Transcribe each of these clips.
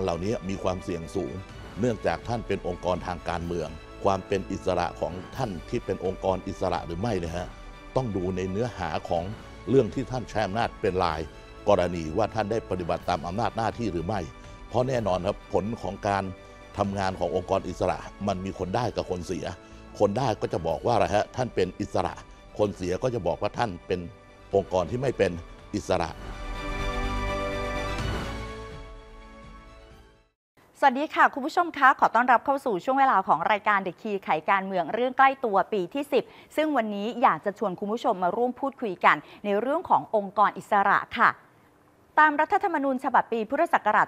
รเหล่านี้มีความเสี่ยงสูง เนื่องจากท่านเป็นองค์กรทางการเมือง ความเป็นอิสระของท่านที่เป็นองค์กรอิสระหรือไม่นะฮะต้องดูในเนื้อหาของเรื่องที่ท่านใช้อำนาจเป็นลายกรณีว่าท่านได้ปฏิบัติตามอำนาจหน้าที่หรือไม่ เพราะแน่นอนครับผลของการทำงานขององค์กรอิสระ มันมีคนได้กับคนเสีย คนได้ก็จะบอกว่าอะไรฮะท่านเป็นอิสระ คนเสียก็จะบอกว่าท่านเป็นองค์กรที่ไม่เป็นอิสระสวัสดีค่ะ คุณผู้ชมคะขอต้อนรับเข้าสู่ช่วงเวลาของรายการเด็กคีไขการเมืองเรื่องใกล้ตัวปีที่ 10 ซึ่งวันนี้อยากจะชวนคุณผู้ชมมาร่วมพูดคุยกันในเรื่องขององค์กรอิสระค่ะ ตามรัฐธรรมนูญฉบับปีพุทธศักราช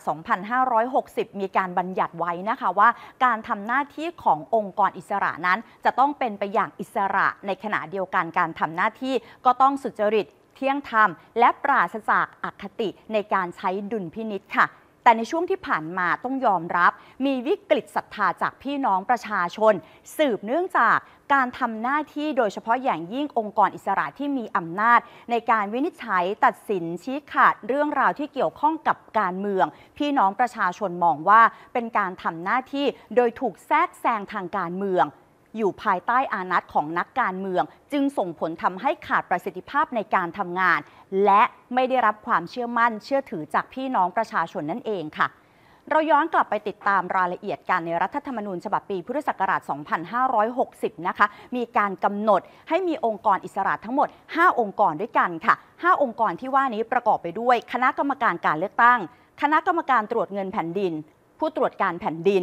2560 มีการบัญญัติไว้นะคะว่าการทำหน้าที่ขององค์กรอิสระนั้น จะต้องเป็นไปอย่างอิสระในขณะเดียวกันการทำหน้าที่ ก็ต้องสุจริตเที่ยงธรรม และปราศจากอคติในการใช้ดุลพินิษค่ะแต่ในช่วงที่ผ่านมาต้องยอมรับมีวิกฤตศรัทธาจากพี่น้องประชาชน สืบเนื่องจากการทำหน้าที่โดยเฉพาะอย่างยิ่งองค์กรอิสระที่มีอำนาจ ในการวินิจฉัยตัดสินชี้ขาดเรื่องราวที่เกี่ยวข้องกับการเมือง พี่น้องประชาชนมองว่าเป็นการทำหน้าที่โดยถูกแทรกแซงทางการเมืองอยู่ภายใต้อานัตของนักการเมือง จึงส่งผลทำให้ขาดประสิทธิภาพในการทำงาน และไม่ได้รับความเชื่อมั่น เชื่อถือจากพี่น้องประชาชนนั่นเองค่ะ เราย้อนกลับไปติดตามรายละเอียดการในรัฐธรรมนูญฉบับปีพุทธศักราช 2560 นะคะ มีการกำหนดให้มีองค์กรอิสระทั้งหมด 5 องค์กรด้วยกันค่ะ 5 องค์กรที่ว่านี้ประกอบไปด้วย คณะกรรมการการเลือกตั้ง คณะกรรมการตรวจเงินแผ่นดิน ผู้ตรวจการแผ่นดิน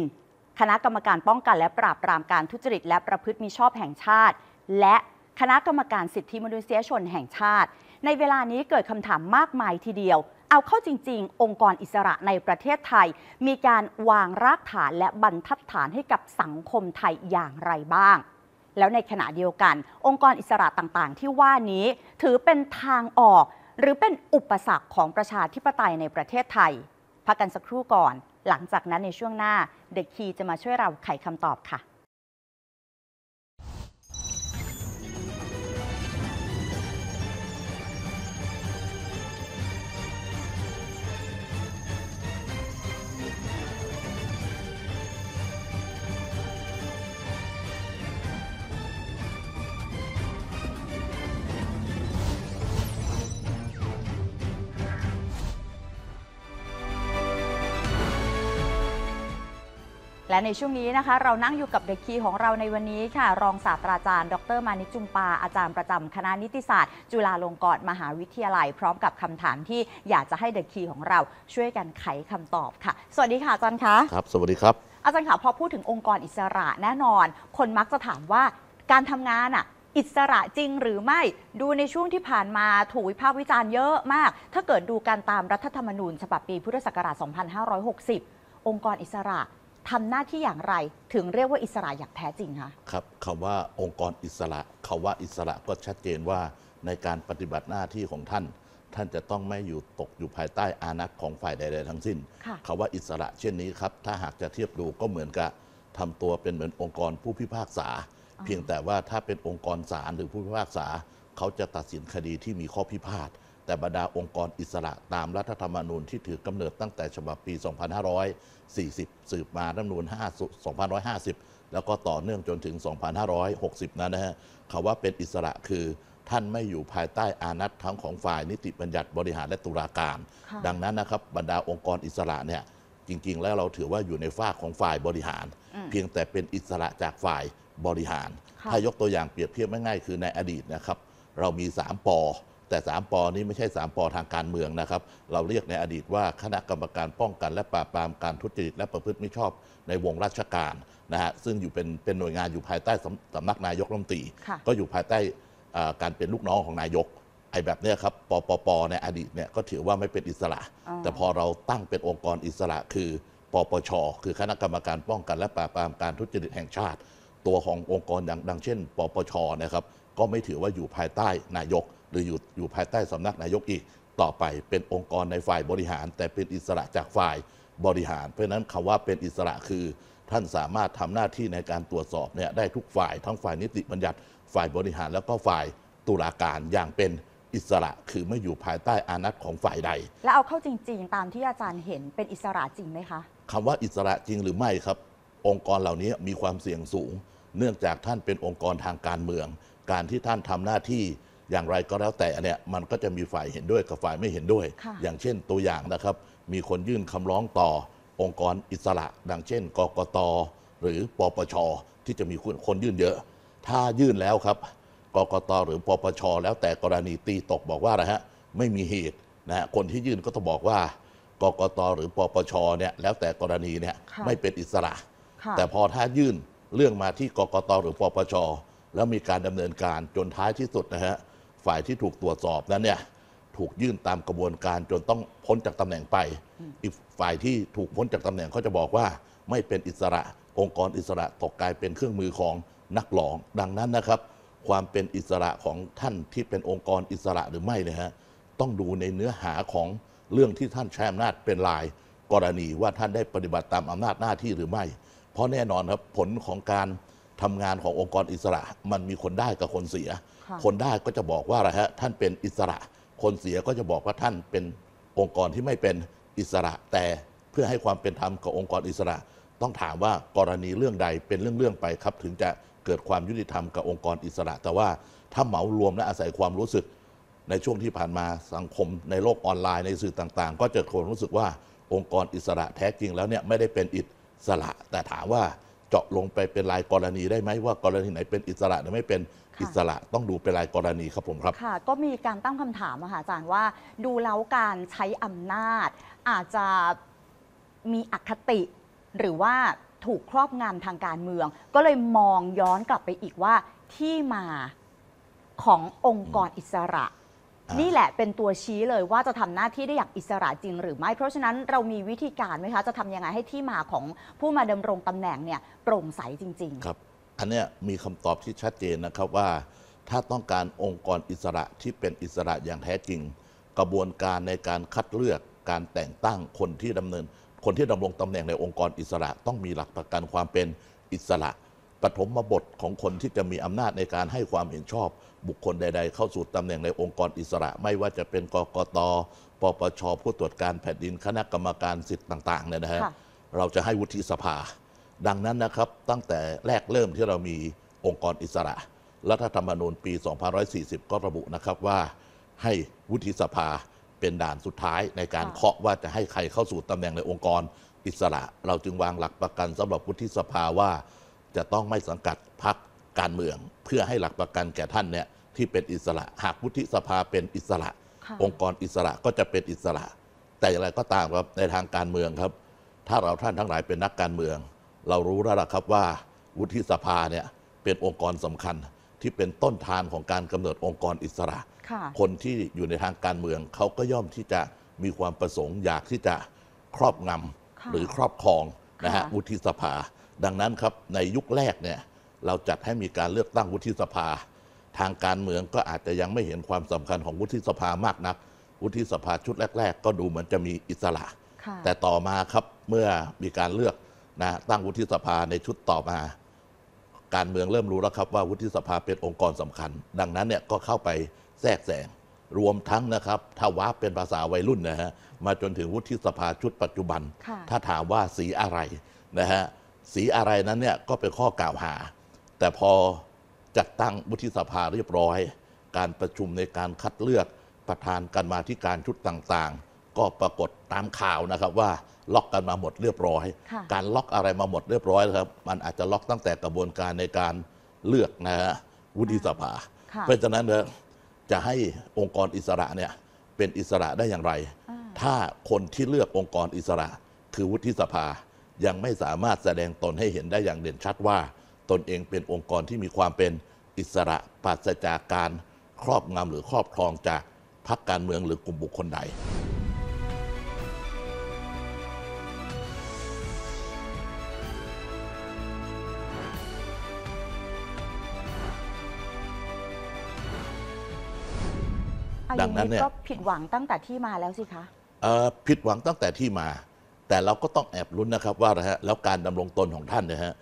คณะกรรมการป้องกันและปราบปรามการทุจริตและประพฤติมิชอบแห่งชาติ และคณะกรรมการสิทธิมนุษยชนแห่งชาติ ในเวลานี้เกิดคำถามมากมายทีเดียว เอาเข้าจริงๆ องค์กรอิสระในประเทศไทย มีการวางรากฐานและบรรทัดฐานให้กับสังคมไทยอย่างไรบ้าง แล้วในขณะเดียวกัน องค์กรอิสระต่างๆ ที่ว่านี้ถือเป็นทางออกหรือเป็นอุปสรรคของประชาธิปไตยในประเทศไทยพักกันสักครู่ก่อนหลังจากนั้นในช่วงหน้าเด็กคีจะมาช่วยเราไขคำตอบค่ะและในช่วงนี้นะคะเรานั่งอยู่กับเด็กคีของเราในวันนี้ค่ะ รองศาสตราจารย์ ดรมานิจุงปาอาจารย์ประจำ คณะนิติศาสตร์ จุฬาลงกรณ์มหาวิทยาลัย พร้อมกับคำถามที่อยากจะให้เด็กคีของเราช่วยกันไขคำตอบค่ะ สวัสดีค่ะอาจารย์คะครับสวัสดีครับ อาจารย์คะพอพูดถึงองค์กรอิสระแน่นอน คนมักจะถามว่าการทำงานอ่ะอิสระจริงหรือไม่ดูในช่วงที่ผ่านมาถูกวิพากษ์วิจารณ์เยอะมาก ถ้าเกิดดูการตามรัฐธรรมนูญฉบับปีพุทธศักราช2560 องค์กรอิสระทำหน้าที่อย่างไรถึงเรียกว่าอิสระอย่างแท้จริงคะครับคำว่าองค์กรอิสระคำว่าอิสระก็ชัดเจนว่าในการปฏิบัติหน้าที่ของท่าน ท่านจะต้องไม่อยู่ตกอยู่ภายใต้อานัตของฝ่ายใดๆทั้งสิ้นคำว่าอิสระเช่นนี้ครับ ถ้าหากจะเทียบดูก็เหมือนกับทำตัวเป็นเหมือนองค์กรผู้พิพากษา เพียงแต่ว่าถ้าเป็นองค์กรศาลหรือผู้พิพากษา เขาจะตัดสินคดีที่มีข้อพิพาทแต่บรรดาองค์กรอิสระตามรัฐธรรมนูญที่ถือกำเนิดตั้งแต่ฉบับปี 2540 สืบมารัฐธรรมนูญ2550 แล้วก็ต่อเนื่องจนถึง 2560 นั้นนะฮะ คำว่าเป็นอิสระคือท่านไม่อยู่ภายใต้อานัตทั้งของฝ่ายนิติบัญญัติบริหารและตุลาการ ดังนั้นนะครับบรรดาองค์กรอิสระเนี่ยจริงๆ แล้วเราถือว่าอยู่ในฝ้าของฝ่ายบริหาร เพียงแต่เป็นอิสระจากฝ่ายบริหาร ถ้ายกตัวอย่างเปรียบเทียบง่ายๆคือในอดีตนะครับเรามี 3ปอแต่ 3ปอนี้ไม่ใช่ 3ปอทางการเมืองนะครับ เราเรียกในอดีตว่าคณะกรรมการป้องกันและปราบปรามการทุจริตและประพฤติมิชอบในวงราชการนะฮะ ซึ่งอยู่เป็นเป็นหน่วยงานอยู่ภายใต้สำสำนักนายกรัฐมนตรี ก็อยู่ภายใต้การเป็นลูกน้องของนายก ไอ้แบบเนี้ยครับ ปปปในอดีตเนี่ยก็ถือว่าไม่เป็นอิสระ แต่พอเราตั้งเป็นองค์กรอิสระ คือปปช คือคณะกรรมการป้องกันและปราบปรามการทุจริตแห่งชาติ ตัวขององค์กรอย่างดังเช่นปปชนะครับ ก็ไม่ถือว่าอยู่ภายใต้นายกหรืออยู่อยู่ภายใต้สำนักนายกอีก ต่อไปเป็นองค์กรในฝ่ายบริหาร แต่เป็นอิสระจากฝ่ายบริหาร เพราะฉะนั้นคำว่าเป็นอิสระคือ ท่านสามารถทำหน้าที่ในการตรวจสอบเนี่ยได้ทุกฝ่ายทั้งฝ่ายนิติบัญญัติฝ่ายบริหารแล้วก็ฝ่ายตุลาการอย่างเป็นอิสระคือไม่อยู่ภายใต้อานัตของฝ่ายใด แล้วเอาเข้าจริง ๆ ตามที่อาจารย์เห็นเป็นอิสระจริงไหมคะคำว่าอิสระจริงหรือไม่ครับ องค์กรเหล่านี้มีความเสี่ยงสูง เนื่องจากท่านเป็นองค์กรทางการเมือง การที่ท่านทำหน้าที่อย่างไรก็แล้วแต่เนี่ยมันก็จะมีฝ่ายเห็นด้วยกับฝ่ายไม่เห็นด้วย อย่างเช่นตัวอย่างนะครับ มีคนยื่นคำร้องต่อองค์กรอิสระ ดังเช่น กกตหรือปปชที่จะมีคนยื่นเยอะ ถ้ายื่นแล้วครับ กกตหรือปปชแล้วแต่กรณีตีตกบอกว่าอะไรฮะไม่มีเหตุนะคนที่ยื่นก็ต้องบอกว่า กกตหรือปปชเนี่ยแล้วแต่กรณีเนี่ยไม่เป็นอิสระ แต่พอถ้ายื่นเรื่องมาที่กกตหรือปปชแล้วมีการดำเนินการจนท้ายที่สุดนะฮะฝ่ายที่ถูกตรวจสอบนั้นเนี่ยถูกยื่นตามกระบวนการจนต้องพ้นจากตำแหน่งไป อีกฝ่ายที่ถูกพ้นจากตำแหน่งเขาจะบอกว่าไม่เป็นอิสระองค์กรอิสระตกกลายเป็นเครื่องมือของนักหลอง ดังนั้นนะครับ ความเป็นอิสระของท่านที่เป็นองค์กรอิสระหรือไม่เนี่ยฮะต้องดูในเนื้อหาของเรื่องที่ท่านใช้อำนาจเป็นลาย กรณีว่าท่านได้ปฏิบัติตามอำนาจหน้าที่หรือไม่ เพราะแน่นอนครับ ผลของการทำงานขององค์กรอิสระมันมีคนได้กับคนเสีย คนได้ก็จะบอกว่าอะไรฮะ ท่านเป็นอิสระ คนเสียก็จะบอกว่าท่านเป็นองค์กรที่ไม่เป็นอิสระ แต่เพื่อให้ความเป็นธรรมกับองค์กรอิสระ ต้องถามว่ากรณีเรื่องใดเป็นเรื่องๆไปครับ ถึงจะเกิดความยุติธรรมกับองค์กรอิสระ แต่ว่าถ้าเหมารวมและอาศัยความรู้สึก ในช่วงที่ผ่านมาสังคมในโลกออนไลน์ ในสื่อต่างๆ ก็เะิคนรู้สึกว่าองค์กรอิสระแท้จริง แล้วเนี่ยไม่ได้เป็นอิสระแต่ถามว่าเจาะลงไปเป็นรายกรณีได้ไหมว่ากรณีไหนเป็นอิสระหรือไม่เป็นอิสระต้องดูเป็นรายกรณีครับผมครับค่ะก็มีการตั้งคำถามอะค่ะอาจารย์ว่า ดูแล้วการใช้อำนาจ อาจจะมีอคติหรือว่าถูกครอบงำทางการเมือง ก็เลยมองย้อนกลับไปอีกว่าที่มาขององค์กรอิสระนี่แหละเป็นตัวชี้เลยว่าจะทำหน้าที่ได้อย่างอิสระจริง หรือไม่เพราะฉะนั้นเรามีวิธีการไหมคะจะทํำยังไงให้ที่มาของผู้มาดำรงตำแหน่งเนี่ยโปร่งใสจริง ๆครับ อันนี้มีคำตอบที่ชัดเจนนะครับว่า ถ้าต้องการองค์กรอิสระที่เป็นอิสระอย่างแท้จริง กระบวนการในการคัดเลือกการแต่งตั้งคนที่ดำเนิน คนที่ดำรงตำแหน่งในองค์กรอิสระต้องมีหลักประกันความเป็นอิสระปฐมมบทของคนที่จะมีอำนาจในการให้ความเห็นชอบ บุคคลใดๆเข้าสู่ตำแหน่งในองค์กรอิสระ ไม่ว่าจะเป็นกกตปปชผู้ตรวจการแผ่นดินคณะกรรมการสิทธิ์ต่างๆเนี่ยนะฮะเราจะให้วุฒิสภา ดังนั้นนะครับตั้งแต่แรกเริ่มที่เรามีองค์กรอิสระ รัฐธรรมนูญปี2540 ก็ระบุนะครับว่า ให้วุฒิสภาเป็นด่านสุดท้ายในการเคาะว่าจะให้ใครเข้าสู่ตำแหน่งในองค์กรอิสระ เราจึงวางหลักประกันสำหรับวุฒิสภาว่าจะต้องไม่สังกัดพรรคการเมือง เพื่อให้หลักประกันแก่ท่านเนี่ยที่เป็นอิสระ หากวุฒิสภาเป็นอิสระ องค์กรอิสระก็จะเป็นอิสระ แต่อย่างไรก็ตามครับในทางการเมืองครับ ถ้าเราท่านทั้งหลายเป็นนักการเมือง เรารู้แล้วล่ะครับว่าวุฒิสภาเนี่ยเป็นองค์กรสำคัญ ที่เป็นต้นทานของการกำเนิดองค์กรอิสระคนที่อยู่ในทางการเมืองเขาก็ย่อมที่จะมีความประสงค์ อยากที่จะครอบงำหรือครอบครองนะฮะวุฒิสภาดังนั้นครับในยุคแรกเนี่ย เราจัดให้มีการเลือกตั้งวุฒิสภา ทางการเมืองก็อาจจะยังไม่เห็นความสำคัญของวุฒิสภามากนักวุฒิสภาชุดแรกๆก็ดูเหมือนจะมีอิสระ แต่ต่อมาครับเมื่อมีการเลือกนะตั้งวุฒิสภาในชุดต่อมา การเมืองเริ่มรู้แล้วครับว่าวุฒิสภาเป็นองค์กรสำคัญ ดังนั้นเนี่ยก็เข้าไปแทรกแซงรวมทั้งนะครับถ้าว่าเป็นภาษาวัยรุ่นนะฮะมาจนถึงวุฒิสภาชุดปัจจุบัน ถ้าถามว่าสีอะไรนะฮะสีอะไรนั้นเนี่ยก็เป็นข้อกล่าวหา แต่พอจัดตั้งวุฒิสภาเรียบร้อย การประชุมในการคัดเลือกประธานกันมาที่การชุดต่าง ๆ ก็ปรากฏตามข่าวนะครับ ว่าล็อกกันมาหมดเรียบร้อย การล็อกอะไรมาหมดเรียบร้อยครับ มันอาจจะล็อกตั้งแต่กระบวนการในการเลือกนะฮะวุฒิสภา เพราะฉะนั้นเนี่ยจะให้องค์กรอิสระเนี่ยเป็นอิสระได้อย่างไร ถ้าคนที่เลือกองค์กรอิสระคือวุฒิสภายังไม่สามารถแสดงตนให้เห็นได้อย่างเด่นชัดว่า ตนเองเป็นองค์กรที่มีความเป็นอิสระปราศจากการครอบงำหรือครอบครองจากพรรคการเมืองหรือกลุ่มบุคคลใดดังนั้นเนี่ยก็ผิดหวังตั้งแต่ที่มาแล้วสิคะผิดหวังตั้งแต่ที่มาแต่เราก็ต้องแอบลุ้นนะครับว่านะฮะแล้วการดำรงตนของท่านนะฮะ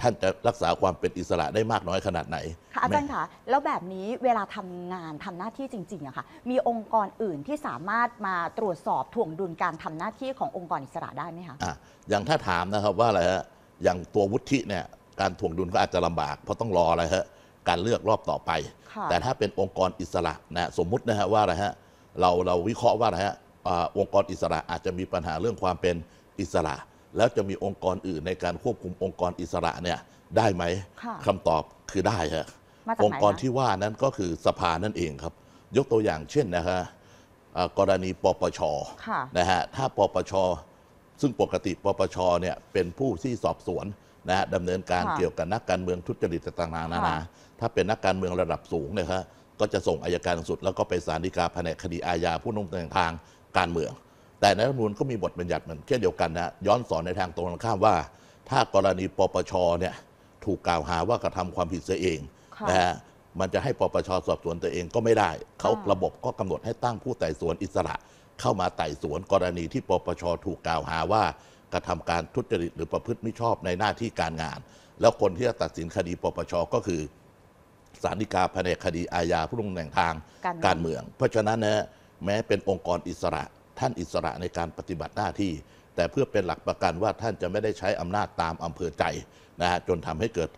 ท่านจะรักษาความเป็นอิสระได้มากน้อยขนาดไหนค่ะอาจารย์คะแล้วแบบนี้เวลาทำงานทำหน้าที่จริงๆอะค่ะมีองค์กรอื่นที่สามารถมาตรวจสอบถ่วงดุลการทำหน้าที่ขององค์กรอิสระได้ไหมคะอ่ะ อย่างถ้าถามนะครับว่าอะไรฮะอย่างตัววุฒิเนี่ยการถ่วงดุลก็อาจจะลำบากเพราะต้องรออะไรฮะการเลือกรอบต่อไป แต่ถ้าเป็นองค์กรอิสระนะสมมุตินะฮะว่าอะไรฮะเราเราวิเคราะห์ว่าอะไรฮะองค์กรอิสระอาจจะมีปัญหาเรื่องความเป็นอิสระ แล้วจะมีองค์กรอื่นในการควบคุมองค์กรอิสระเนี่ยได้ไหมคำตอบคือได้ฮะองค์กรที่ว่านั้นก็คือสภานั่นเองครับ ยกตัวอย่างเช่นนะฮะกรณีปปชนะฮะ ถ้าปปชซึ่งปกติปปชเนี่ยเป็นผู้ที่สอบสวนนะฮะดำเนินการเกี่ยวกับนักการเมืองทุจริตต่างๆนานา ถ้าเป็นนักการเมืองระดับสูงเนี่ยับก็จะส่งอายการสุด แล้วก็ไปศาลฎีกาแผนกคดีอาญาผู้นำแต่งทางการเมือง แต่ในรัฐมนูลก็มีบทบัญญัติเหมือนเช่นเดียวกันนะ ย้อนสอนในทางตรงข้ามว่า ถ้ากรณีปปชเนี่ยถูกกล่าวหาว่ากระทำความผิดเสียเองนะฮะ มันจะให้ปปชสอบสวนตัวเองก็ไม่ได้ เขาระบบก็กำหนดให้ตั้งผู้ไต่สวนอิสระเข้ามาไต่สวน กรณีที่ปปชถูกกล่าวหาว่ากระทำการทุจริตหรือประพฤติมิชอบในหน้าที่การงาน แล้วคนที่จะตัดสินคดีปปชก็คือสารฎีกาแผนกคดีอาญาผู้ลงแหน่งทางการเมือง เพราะฉะนั้นนะแม้เป็นองค์กรอิสระท่านอิสระในการปฏิบัติหน้าที่ แต่เพื่อเป็นหลักประกันว่าท่านจะไม่ได้ใช้อำนาจตาม อำเภอใจนะฮะจนทำให้เกิด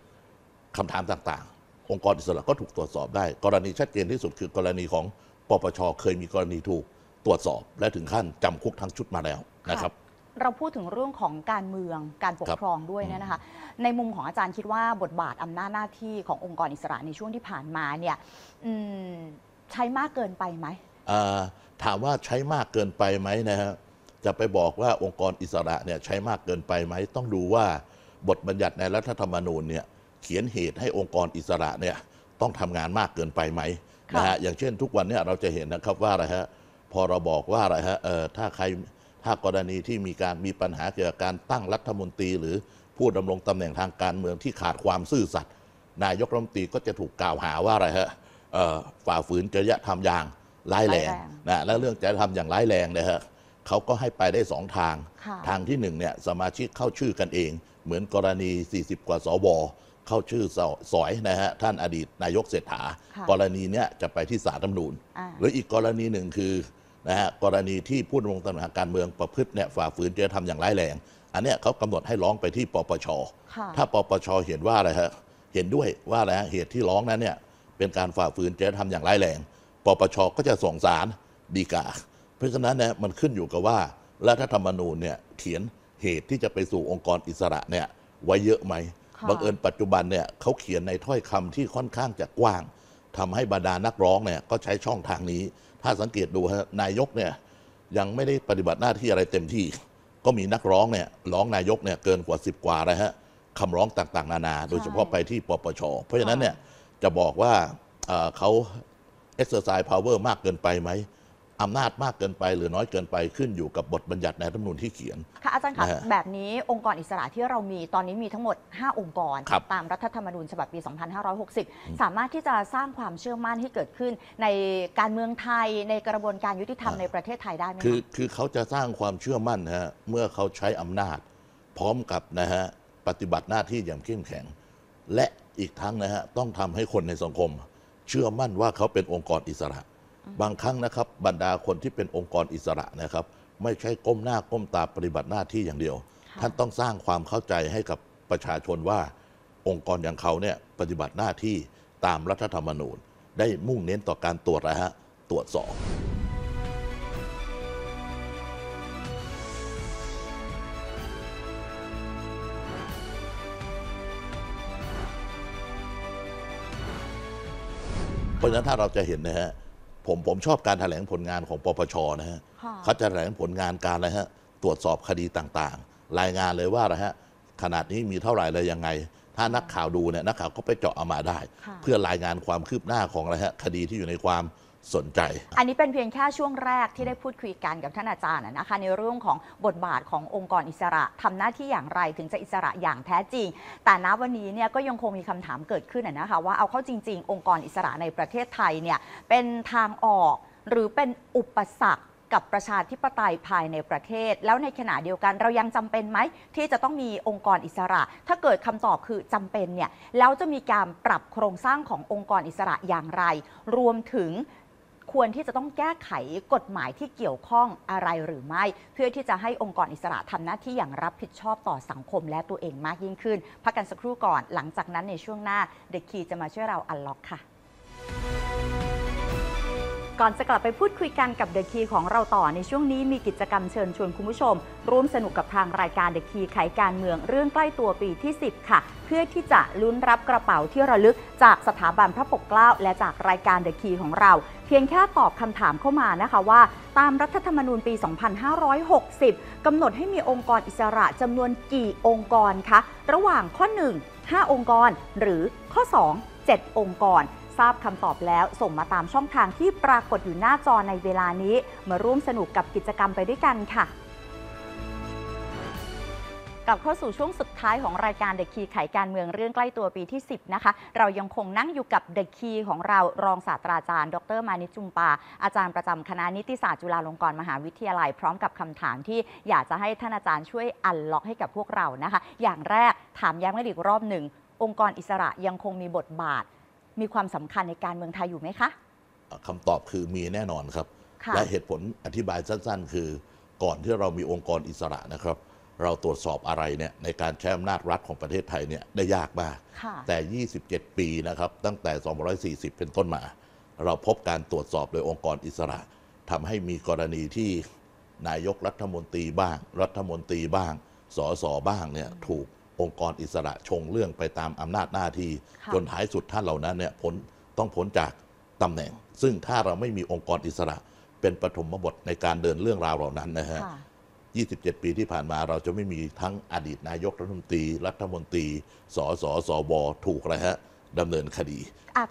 คำถามต่าง ๆ องค์กรอิสระก็ถูกตรวจสอบได้ กรณีชัดเจนที่สุดคือ กรณีของ ปปชเคยมีกรณีถูกตรวจสอบและถึงขั้นจำคุกทั้งชุดมาแล้วนะครับ เราพูดถึงเรื่องของการเมืองการปกครองด้วยเนี่ยนะคะในมุมของอาจารย์คิดว่า บทบาทอำนาจหน้าที่ขององค์กรอิสระในช่วงที่ผ่านมาเนี่ยใช้มากเกินไปไหมถามว่าใช้มากเกินไปไหมนะฮะจะไปบอกว่าองค์กรอิสระเนี่ยใช้มากเกินไปไหมต้องดูว่าบทบัญญัติในรัฐธรรมนูญเนี่ยเขียนเหตุให้องค์กรอิสระเนี่ยต้องทำงานมากเกินไปไหมนะฮะอย่างเช่นทุกวันเนี่ยเราจะเห็นนะครับว่าอะไรฮะพอเราบอกว่าอะไรฮะเออถ้าใครถ้ากรณีที่มีการมีปัญหาเกี่ยวกับการตั้งรัฐมนตรี หรือผู้ดำรงตำแหน่งทางการเมืองที่ขาดความซื่อสัตย์นายกรัฐมนตรีก็จะถูกกล่าวหาว่าอะไรฮะฝ่าฝืนจริยธรรมอย่างร้ายแรงนะแล้วเรื่องจะทำอย่างร้ายแรงนะฮะเขาก็ให้ไปได้สองทาง ทางที่หนึ่งเนี่ยสมาชิกเข้าชื่อกันเอง เหมือนกรณี 40 กว่าสวเข้าชื่อสอยนะฮะท่านอดีตนายกเศรษฐา กรณีเนี้ยจะไปที่ศาลรัฐมนูลหรืออีกกรณีหนึ่งคือนะฮะกรณีที่ผู้ดำรงตำแหน่งการเมืองประพฤติเนี่ยฝ่าฝืนจะทำธรรมอย่างร้ายแรงอันเนี้ยเขากำหนดให้ร้องไปที่ปปชถ้าปปชเห็นว่าอะไรฮะเห็นด้วยว่าอะไรฮะเหตุที่ร้องนั้นเนี่ยเป็นการฝ่าฝืนจะทำธรรมอย่างร้ายแรงปปชก็จะส่งสารดีกาเพราะฉะนั้นเนี่ยมันขึ้นอยู่กับว่ารัฐธรรมนูญเนี่ย เขียนเหตุที่จะไปสู่องค์กรอิสระเนี่ยไว้เยอะไหมบังเอิญปัจจุบันเนี่ยเขาเขียนในถ้อยคำที่ค่อนข้างจะกว้าง ทำให้บรรดานักร้องเนี่ย ก็ใช้ช่องทางนี้ ถ้าสังเกตดูฮะ นายกเนี่ย ยังไม่ได้ปฏิบัติหน้าที่อะไรเต็มที่ ก็มีนักร้องเนี่ยร้องนายกเนี่ยเกินกว่า 10 กว่าเลยฮะคำร้องต่างๆ นานา โดยเฉพาะไปที่ปปช เพราะฉะนั้นเนี่ยจะบอกว่าเขาเเออ็กซซ์ร์ไซส์พาวเวอร์มากเกินไปไหมอำนาจมากเกินไปหรือน้อยเกินไปขึ้นอยู่กับบทบัญญัติในรัฐมนูญที่เขียน ค่ะ อาจารย์คะะแบบนี้องค์กรอิสระที่เรามีตอนนี้มีทั้งหมด 5 องค์กรรตามรัฐธรรมนูญฉบับปี 2560 สามารถที่จะสร้างความเชื่อมั่นให้เกิดขึ้น ในการเมืองไทยในกระบวนการยุติธรรมในประเทศไทยได้ไหมคือคือเขาจะสร้างความเชื่อมั่นนะฮะเมื่อเขาใช้อำนาจ พร้อมกับนะฮะปฏิบัติหน้าที่อย่างเข้มแข็ง และอีกทั้งนะฮะต้องทำให้คนในสังคมเชื่อมั่นว่าเขาเป็นองค์กรอิสระ บางครั้งนะครับบรรดาคนที่เป็นองค์กรอิสระนะครับไม่ใช่ก้มหน้าก้มตาปฏิบัติหน้าที่อย่างเดียว ท่านต้องสร้างความเข้าใจให้กับประชาชนว่าองค์กรอย่างเขาเนี่ยปฏิบัติหน้าที่ตามรัฐธรรมนูญ ได้มุ่งเน้นต่อการตรวจนะฮะตรวจสอบราะฉะนั้นถ้าเราจะเห็นนะฮะผมผมชอบการแถลงผลงานของปปชนะฮะเขาจะแถลงผลงานการนะฮะตรวจสอบคดีต่างๆ รายงานเลยว่าอะไรฮะขนาดนี้มีเท่าไหร่อะไรยังไง ถ้านักข่าวดูเนี่ยนักข่าวก็ไปเจาะเอามาได้ เพื่อรายงานความคืบหน้าของอะไรฮะคดีที่อยู่ในความสนใจ อันนี้เป็นเพียงแค่ช่วงแรกที่ได้พูดคุยกันกับท่านอาจารย์นะคะ ในเรื่องของบทบาทขององค์กรอิสระทำหน้าที่อย่างไรถึงจะอิสระอย่างแท้จริง แต่ณวันนี้เนี่ยก็ยังคงมีคำถามเกิดขึ้นนะคะว่าเอาเข้าจริงๆ องค์กรอิสระในประเทศไทยเนี่ยเป็นทางออกหรือเป็นอุปสรรคกับประชาธิปไตยภายในประเทศ แล้วในขณะเดียวกันเรายังจำเป็นไหมที่จะต้องมีองค์กรอิสระถ้าเกิดคำตอบคือจำเป็นเนี่ยแล้วจะมีการปรับโครงสร้างขององค์กรอิสระอย่างไร รวมถึงควรที่จะต้องแก้ไขกฎหมายที่เกี่ยวข้องอะไรหรือไม่ เพื่อที่จะให้องค์กรอิสระทำหน้าที่อย่างรับผิดชอบต่อสังคมและตัวเองมากยิ่งขึ้น พักกันสักครู่ก่อนหลังจากนั้นในช่วงหน้าเด็กคีจะมาช่วยเราอันล็อกค่ะก่อนจะกลับไปพูดคุยกันกับเดอะคีของเราต่อ ในช่วงนี้มีกิจกรรมเชิญชวนคุณผู้ชมร่วมสนุกกับทางรายการเดอะคีไขการเมืองเรื่องใกล้ตัวปีที่ 10 ค่ะ เพื่อที่จะลุ้นรับกระเป๋าที่ระลึกจากสถาบันพระปกเกล้าและจากรายการเดอะคีของเรา เพียงแค่ตอบคำถามเข้ามานะคะว่า ตามรัฐธรรมนูญปี 2560 กำหนดให้มีองค์กรอิสระจำนวนกี่องค์กรคะระหว่างข้อ 1 5 องค์กรหรือข้อ 2 7 องค์กรทราบคำตอบแล้ว ส่งมาตามช่องทางที่ปรากฏอยู่หน้าจอในเวลานี้ มาร่วมสนุกกับกิจกรรมไปด้วยกันค่ะกลับเข้าสู่ช่วงสุดท้ายของรายการเด็กคีไขการเมืองเรื่องใกล้ตัวปีที่ 10 นะคะ เรายังคงนั่งอยู่กับเด็กคีของเรารองศาสตราจารย์ดรมานิจุมปา อาจารย์ประจำคณะนิติศาสตร์จุฬาลงกรณ์มหาวิทยาลัยพร้อมกับคำถามที่อยากจะให้ท่านอาจารย์ช่วยอันล็อกให้กับพวกเรานะคะ อย่างแรกถามย้ำกันอีกรอบหนึ่งองค์กรอิสระยังคงมีบทบาทมีความสำคัญในการเมืองไทยอยู่ไหมคะ คำตอบคือมีแน่นอนครับ และเหตุผลอธิบายสั้นๆ คือก่อนที่เรามีองค์กรอิสระนะครับ เราตรวจสอบอะไรเนี่ยในการใช้อำนาจรัฐของประเทศไทยเนี่ยได้ยากมากแต่ 27 ปีนะครับตั้งแต่ 240 เป็นต้นมา เราพบการตรวจสอบโดยองค์กรอิสระ ทำให้มีกรณีที่นายกรัฐมนตรีบ้างรัฐมนตรีบ้างสสบ้างเนี่ยถูกองค์กรอิสระชงเรื่องไปตามอำนาจหน้าที่ จนท้ายสุดท่านเหล่านั้นเนี่ยพ้น ต้องพ้นจากตำแหน่ง ซึ่งถ้าเราไม่มีองค์กรอิสระ เป็นปฐมบทในการเดินเรื่องราวเหล่านั้นนะฮะ 27 ปีที่ผ่านมาเราจะไม่มีทั้งอดีตนายกรัฐมนตรี รัฐมนตรี สสสวถูกละฮะดำเนินคดี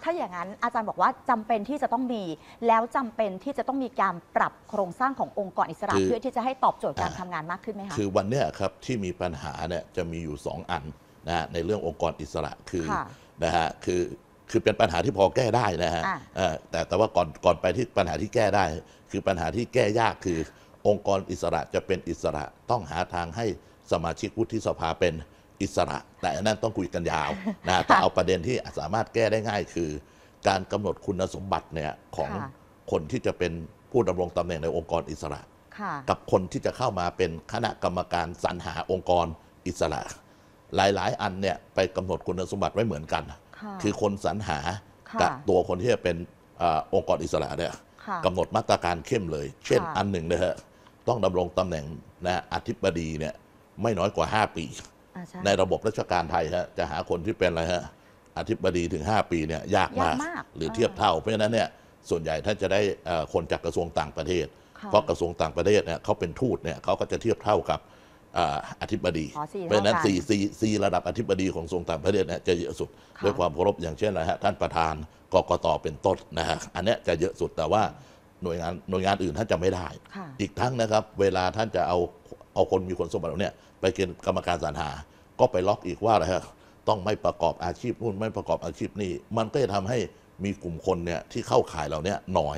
ถ้าอย่างนั้นอาจารย์บอกว่าจำเป็นที่จะต้องมี แล้วจำเป็นที่จะต้องมีการปรับโครงสร้างขององค์กรอิสระเพื่อที่จะให้ตอบโจทย์การทำงานมากขึ้นไหมคะ คือวันเนี้ยครับที่มีปัญหาเนี่ยจะมีอยู่2อันนะฮะในเรื่ององค์กรอิสระคือคะนะฮะคือ คือเป็นปัญหาที่พอแก้ได้นะฮะะแต่แต่ว่าก่อนก่อนไปที่ปัญหาที่แก้ได้คือปัญหาที่แก้ยากคือ องค์กรอิสระจะเป็นอิสระต้องหาทางให้สมาชิกวุฒิสภาเป็นอิสระแต่นั่นต้องคุยกันยาวนะแต่เอาประเด็นที่สามารถแก้ได้ง่ายคือการกำหนดคุณสมบัติเนี่ยของคนที่จะเป็นผู้ดำรงตำแหน่งในองค์กรอิสระกับคนที่จะเข้ามาเป็นคณะกรรมการสรรหาองค์กรอิสระ หลายๆอันเนี่ย ไปกำหนดคุณสมบัติไว้เหมือนกัน คือคนสรรหา กับตัวคนที่จะเป็นองค์กรอิสระเนี่ยกำหนดมาตรการเข้มเลย เช่นอันหนึ่งนะฮะต้องดำรงตำแหน่งนะอธิบดีเนี่ยไม่น้อยกว่า5ปีใในระบบราชการไทยฮะจะหาคนที่เป็นอะไรฮะอธิบดีถึง 5 ปีเนี่ยยากมากมากหรือเทียบเท่า เพราะฉะนั้นเนี่ยส่วนใหญ่ท่านจะได้คนจากกระทรวงต่างประเทศ เพราะกระทรวงต่างประเทศเนี่ยเขาเป็นทูตเนี่ยเขาก็จะเทียบเท่ากับอธิบดี เพราะฉะนั้นสี่สี่สี่ระดับอธิบดีของกระทรวงต่างประเทศเนี่ยจะเยอะสุดด้วยความเคารพอย่างเช่นนะฮะท่านประธานกกตเป็นต้นนะฮะอันนี้จะเยอะสุดแต่ว่าหน่วยงานหน่วยงานอื่นท่านจะไม่ได้ อีกทั้งนะครับ เวลาท่านจะเอาเอาคนมีคนสมบัติาเนี่ยไปเกณฑ์กรรมการสรรหา ก็ไปล็อกอีกว่าอะไรครับต้องไม่ประกอบอาชีพนู่นไม่ประกอบอาชีพนี่ มันก็จะทำให้มีกลุ่มคนเนี่ยที่เข้าข่ายเราเนี่ยน้อย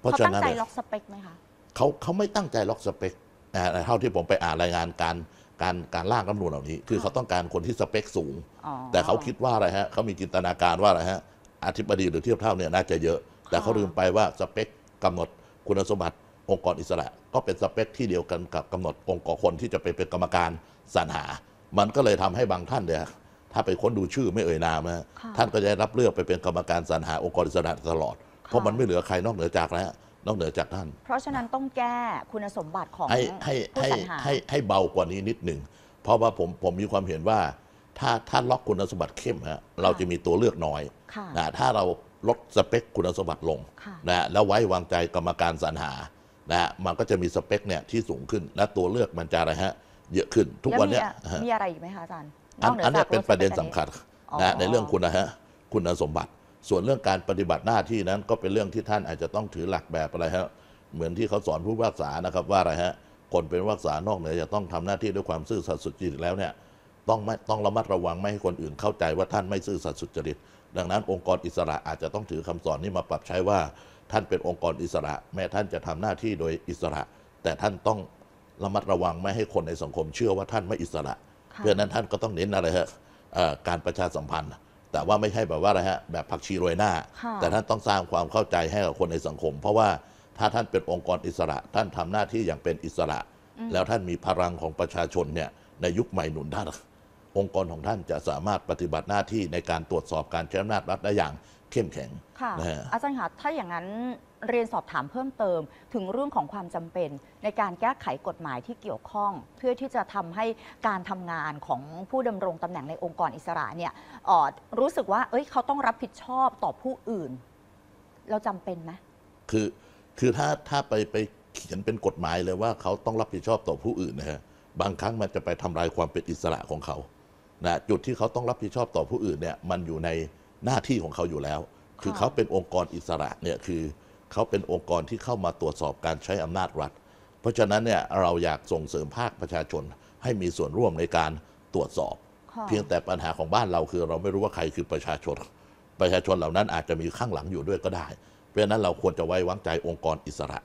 เพราะฉะนั้นเขาตั้งใจล็อกสเปกไหมคะเขาเขาไม่ตั้งใจล็อกสเปกเท่าที่ผมไปอ่านรายงานการการการร่างรัฐมนูลเหล่านี้ คือเขาต้องการคนที่สเปคสูง แต่เขาคิดว่าอะไรฮะเขามีจินตนาการว่าอะไรฮะอธิบดีหรือเทียบเท่าเนี่ยน่าจะเยอะ แต่เขาลืมไปว่าสเปค กำหนดคุณสมบัติองค์กรอิสระก็เป็นสเปคที่เดียวกันกับกำหนดองค์กรคนที่จะไปเป็นกรรมการสรรหา มันก็เลยทำให้บางท่านเนี่ยถ้าไปค้นดูชื่อไม่เอ่ยนามนะท่านก็จะรับเลือกไปเป็นกรรมการสรรหา องค์กรอิสระตลอด เพราะมันไม่เหลือใครนอกเหนือจากแล้ว นอกเหนือจากท่าน เพราะฉะนั้นต้องแก้คุณสมบัติของให้ให้ให้ให้ให้เบากว่านี้นิดหนึ่งเพราะว่าผมผมมีความเห็นว่า ถ้าถ้าล็อกคุณสมบัติเข้มฮะเราจะมีตัวเลือกน้อยนะถ้าเราลดสเปคคุณสมบัติลงนะแล้วไว้วางใจกรรมการสรรหานะฮะมันก็จะมีสเปคเนี่ยที่สูงขึ้นและตัวเลือกมันจะอะไรฮะเยอะขึ้นทุกวันเนี่ยมีอะไรอีกไหมคะอาจารย์นอันอนเนี้ยเป็นประเด็นสำคัญนะในเรื่องคุณนะฮะคุณสมบัติ ส่วนเรื่องการปฏิบัติหน้าที่นั้นก็เป็นเรื่องที่ท่านอาจจะต้องถือหลักแบบอะไรฮะเหมือนที่เขาสอนผู้วักษานะครับว่าอะไรฮะคนเป็นวักษานอกเหนือจะต้องทำหน้าที่ด้วยความซื่อสัตย์สุจริตแล้วเนี่ยต้องไม่ต้องระมัดระวังไม่ให้คนอื่นเข้าใจว่าท่านไม่ซื่อสัตย์สุจริตดังนั้นองค์กรอิสระอาจจะต้องถือคำสอนนี้มาปรับใช้ว่าท่านเป็นองค์กรอิสระ แม้ท่านจะทำหน้าที่โดยอิสระ แต่ท่านต้องระมัดระวังไม่ให้คนในสังคมเชื่อว่าท่านไม่อิสระ เพื่อนั้นท่านก็ต้องเน้นอะไรฮะการประชาสัมพันธ์ แต่ว่าไม่ใช่แบบว่าอะไรฮะแบบผักชีโรยหน้า แต่ท่านต้องสร้างความเข้าใจให้กับคนในสังคม เพราะว่าถ้าท่านเป็นองค์กรอิสระ ท่านทำหน้าที่อย่างเป็นอิสระ แล้วท่านมีพลังของประชาชนเนี่ยในยุคใหม่หนุนท่านองค์กรของท่านจะสามารถปฏิบัติหน้าที่ในการตรวจสอบการใช้อำนาจรัฐได้อย่างเข้มแข็ง ค่ะะะอาจารย์คะถ้าอย่างนั้นเรียนสอบถามเพิ่มเติมถึงเรื่องของความจำเป็นในการแก้ไขกฎหมายที่เกี่ยวข้อง เพื่อที่จะทำให้การทำงานของผู้ดำรงตำแหน่งในองค์กรอิสระเนี่ยรู้สึกว่า เอ้ย เขาต้องรับผิดชอบต่อผู้อื่น เราจำเป็นไหมคือ คือถ้า ถ้าไปไปเขียนเป็นกฎหมายเลยว่า เขาต้องรับผิดชอบต่อผู้อื่นนะฮะบางครั้งมันจะไปทำลายความเป็นอิสระของเขานะจุดที่เขาต้องรับผิดชอบต่อผู้อื่นเนี่ยมันอยู่ในหน้าที่ของเขาอยู่แล้ว คือเขาเป็นองค์กรอิสระเนี่ยคือเขาเป็นองค์กรที่เข้ามาตรวจสอบการใช้อำนาจรัฐ เพราะฉะนั้นเนี่ยเราอยากส่งเสริมภาคประชาชน ให้มีส่วนร่วมในการตรวจสอบ เพียงแต่ปัญหาของบ้านเราคือเราไม่รู้ว่าใครคือประชาชน ประชาชนเหล่านั้นอาจจะมีข้างหลังอยู่ด้วยก็ได้ เพราะฉะนั้นเราควรจะไว้วางใจองค์กรอิสระ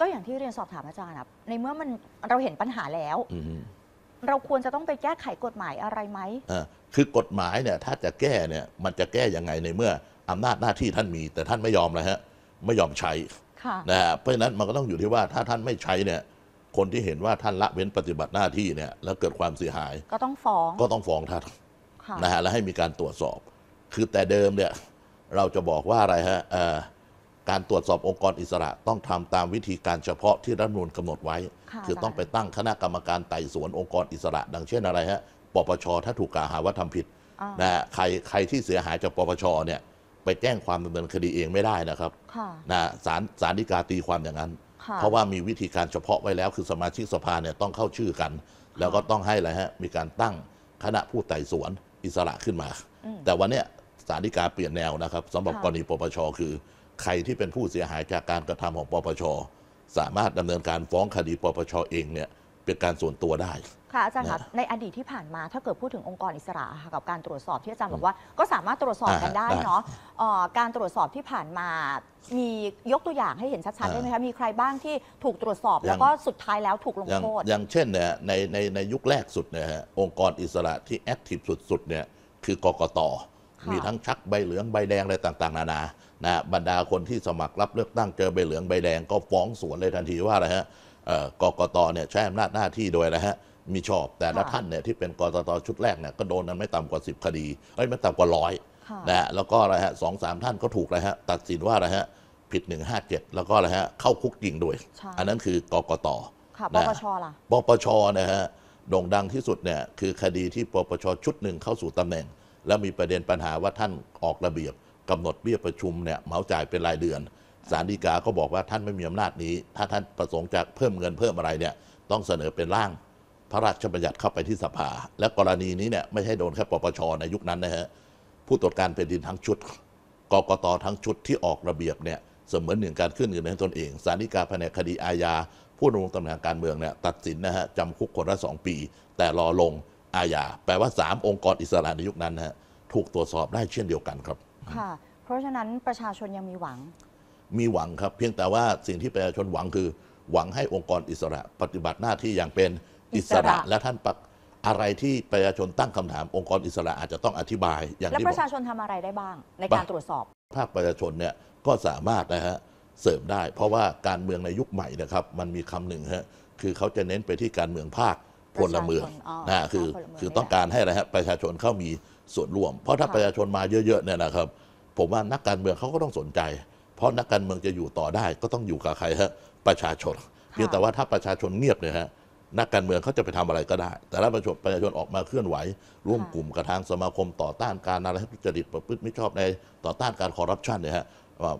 ก็อย่างที่เรียนสอบถามอาจารย์ครับ ในเมื่อมันเราเห็นปัญหาแล้วเราควรจะต้องไปแก้ไขกฎหมายอะไรไหมคือกฎหมายเนี่ย ถ้าจะแก้เนี่ย มันจะแก้ยังไงในเมื่ออำนาจหน้าที่ท่านมี แต่ท่านไม่ยอมเลยฮะ ไม่ยอมใช้นะฮะเพราะฉะนั้นมันก็ต้องอยู่ที่ว่าถ้าท่านไม่ใช้เนี่ย คนที่เห็นว่าท่านละเว้นปฏิบัติหน้าที่เนี่ย แล้วเกิดความเสียหาย ก็ต้องฟ้อง ก็ต้องฟ้องท่านนะฮะ แล้วให้มีการตรวจสอบ คือแต่เดิมเนี่ย เราจะบอกว่าอะไรฮะการตรวจสอบองค์กรอิสระต้องทำตามวิธีการเฉพาะที่รัฐมนูลกำหนดไว้ คือต้องไปตั้งคณะกรรมการไต่สวนองค์กรอิสระ ดังเช่นอะไรฮะ ปปชถ้าถูกกล่าวหาว่าทำผิดนะใครใครที่เสียหายจากปปชเนี่ยไปแจ้งความดำเนินคดีเองไม่ได้นะครับนะสารสารฎีกาตีความอย่างนั้น เพราะว่ามีวิธีการเฉพาะไว้แล้ว คือสมาชิกสภาเนี่ยต้องเข้าชื่อกัน แล้วก็ต้องให้อะไรฮะมีการตั้งคณะผู้ไต่สวนอิสระขึ้นมา แต่วันนี้สารฎีกาเปลี่ยนแนวนะครับสำหรับกรณีปปชคือใครที่เป็นผู้เสียหายจากการกระทำของปปชสามารถดำเนินการฟ้องคดีปปชเองเนี่ยเป็นการส่วนตัวได้ ค่ะอาจารย์คะในอดีตที่ผ่านมาถ้าเกิดพูดถึงองค์กรอิสระกับการตรวจสอบที่อาจารย์บอกว่าก็สามารถตรวจสอบกันได้เนาะการตรวจสอบที่ผ่านมามียกตัวอย่างให้เห็นชัดๆได้ไหมคะมีใครบ้างที่ถูกตรวจสอบแล้วก็สุดท้ายแล้วถูกลงโทษอย่างเช่นเนี่ยในในในยุคแรกสุดเนี่ยฮะองค์กรอิสระที่แอคทีฟสุดๆเนี่ยคือกกตมีทั้งชักใบเหลืองใบแดง อะไรต่างๆ นานานะบรรดาคนที่สมัครรับเลือกตั้งเจอใบเหลืองใบแดงก็ฟ้องสวนเลยทันทีว่าอะไรฮะ กกตเนี่ยใช้อำนาจหน้าที่โดยอะไรฮะมีชอบแต่ละท่านเนี่ยที่เป็นกกตชุดแรกเนี่ยก็โดนนั้นไม่ต่ำกว่า 10 คดี ไม่ต่ำกว่าร้อยนะแล้วก็อะไรฮะสองสามท่านก็ถูกอะไรฮะตัดสินว่าอะไรฮะผิด 157 แล้วก็อะไรฮะเข้าคุกจริงด้วย อันนั้นคือกกตปปชล่ะปปชนะฮะโด่งดังที่สุดเนี่ยคือคดีที่ปปชชุดหนึ่งเข้าสู่ตำแหน่งแล้วมีประเด็นปัญหาว่าท่านออกระเบียบกำหนดเบี้ยประชุมเนี่ยเหมาจ่ายเป็นรายเดือน สารดีกาก็บอกว่าท่านไม่มีอำนาจนี้ ถ้าท่านประสงค์จะเพิ่มเงินเพิ่มอะไรเนี่ยต้องเสนอเป็นร่างพระราชบัญญัติเข้าไปที่สภา และกรณีนี้เนี่ยไม่ใช่โดนแค่ปปชในยุคนั้นนะฮะผู้ตรวจการแผ่นดินทั้งชุด กกตทั้งชุดที่ออกระเบียบเนี่ยเสมือนหนึ่งการขึ้นเงินให้ตนเองสารดีกาแผนคดีอาญาผู้ดำรงตำแหน่งการเมืองเนี่ยตัดสินนะฮะจำคุกคนละสองปี แต่รอลงอาญาแปลว่า 3 องค์กรอิสระในยุคนั้นฮะถูกตรวจสอบได้เช่นเดียวกันครับค่ะเพราะฉะนั้นประชาชนยังมีหวัง มีหวังครับเพียงแต่ว่าสิ่งที่ประชาชนหวังคือหวังให้องค์กรอิสระปฏิบัติหน้าที่อย่างเป็นอิสระ และท่านปักอะไรที่ประชาชนตั้งคำถามองค์กรอิสระอาจจะต้องอธิบาย อย่างที่และประชาชนทำอะไรได้บ้าง ในการตรวจสอบภาคประชาชนเนี่ยก็สามารถนะฮะเสริมได้ เพราะว่าการเมืองในยุคใหม่นะครับมันมีคำหนึ่งฮะคือเขาจะเน้นไปที่การเมืองภาคพลเมืองนะคือคือต้องการให้อะไรฮะประชาชนเข้ามีส่วนร่วม เพราะถ้าประชาชนมาเยอะๆเนี่ยนะครับ ผมว่านักการเมืองเขาก็ต้องสนใจ เพราะนักการเมืองจะอยู่ต่อได้ก็ต้องอยู่กับใครฮะประชาชน เพียงแต่ว่าถ้าประชาชนเงียบเนี่ยฮะนักการเมืองเขาจะไปทำอะไรก็ได้ แต่ถ้าประชาชนออกมาเคลื่อนไหวร่วมกลุ่มกระทางสมาคมต่อต้านการอะไรทุจริตประพฤติไม่ชอบในต่อต้านการคอร์รัปชันเนี่ยฮะ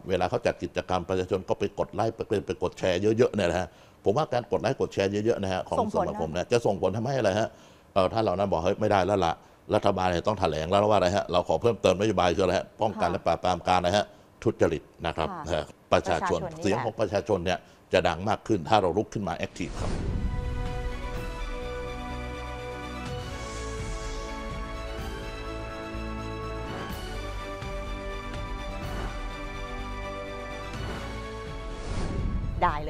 เวลาเขาจัดกิจกรรมประชาชนก็ไปกดไลค์ไปเนไปกดแชร์เยอะๆเนี่ยนะฮะผมว่าการกดไลค์กดแชร์เยอะ ๆ นะฮะของสสมาคมนะจะส่งผลทำให้อะไรฮะ เออท่านเหล่านั้นบอกเฮ้ย ไม่ได้แล้วละรัฐบาลเนี่ยต้องแถลงแล้วว่าอะไรฮะ เราขอเพิ่มเติมนโยบายคืออะไรฮะ ป้องกันและปราบปรามการนะฮะ ทุจริตนะครับ ประชาชนเสียงของประชาชนเนี่ย จะดังมากขึ้นถ้าเราลุกขึ้นมาแอคทีฟครับ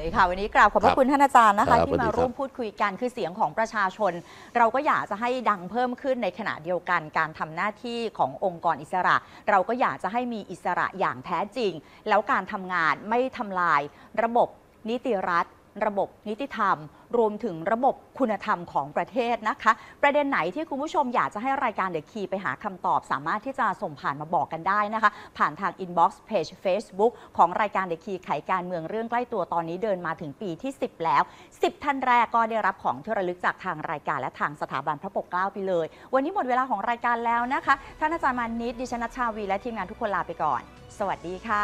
ยค่ะ วันนี้กราบขอบพระคุณท่านอาจารย์นะคะ ที่มาร่วมพูดคุยกัน คือเสียงของประชาชน เราก็อยากจะให้ดังเพิ่มขึ้นในขณะเดียวกัน การทำหน้าที่ขององค์กรอิสระ เราก็อยากจะให้มีอิสระอย่างแท้จริง แล้วการทำงานไม่ทำลายระบบนิติรัฐระบบนิติธรรมรวมถึงระบบคุณธรรมของประเทศนะคะ ประเด็นไหนที่คุณผู้ชมอยากจะให้รายการเดอะคีไปหาคำตอบ สามารถที่จะส่งผ่านมาบอกกันได้นะคะ ผ่านทางอินบ็อกซ์เพจเฟซบุ๊กของรายการเดอะคีไขการเมืองเรื่องใกล้ตัวตอนนี้เดินมาถึงปีที่ 10 แล้ว 10ท่านแรกก็ได้รับของที่ระลึกจากทางรายการและทางสถาบันพระปกเกล้าไปเลย วันนี้หมดเวลาของรายการแล้วนะคะท่านอาจารย์มานิดดิฉันชาวี และทีมงานทุกคนลาไปก่อน สวัสดีค่ะ